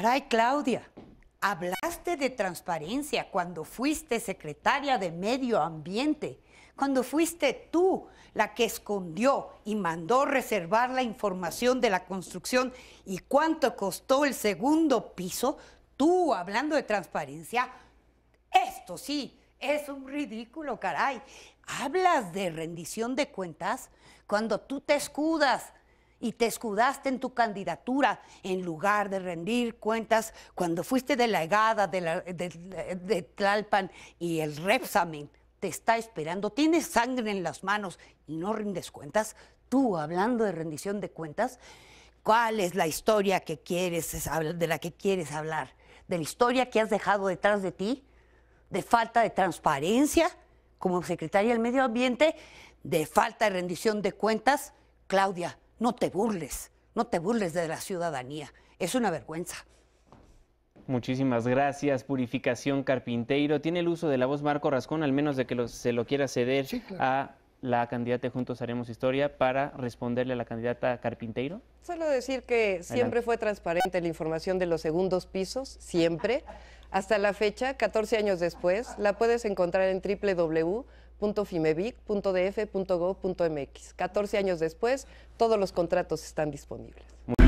Caray, Claudia, hablaste de transparencia cuando fuiste secretaria de Medio Ambiente, cuando fuiste tú la que escondió y mandó reservar la información de la construcción y cuánto costó el segundo piso, tú hablando de transparencia, esto sí, es un ridículo, caray. Hablas de rendición de cuentas cuando tú te escudas y te escudaste en tu candidatura en lugar de rendir cuentas cuando fuiste delegada de, la, de, Tlalpan y el Repsamen te está esperando, tienes sangre en las manos y no rindes cuentas, tú hablando de rendición de cuentas, ¿cuál es la historia que quieres, de la que quieres hablar? ¿De la historia que has dejado detrás de ti? ¿De falta de transparencia como secretaria del Medio Ambiente? ¿De falta de rendición de cuentas? Claudia, no te burles, no te burles de la ciudadanía. Es una vergüenza. Muchísimas gracias, Purificación Carpinteiro. Tiene el uso de la voz Marco Rascón, al menos de que se lo quiera ceder a la candidata de Juntos Haremos Historia para responderle a la candidata Carpinteiro? Solo decir que siempre fue transparente la información de los segundos pisos, siempre. Hasta la fecha, 14 años después, la puedes encontrar en www mx 14 años después, todos los contratos están disponibles.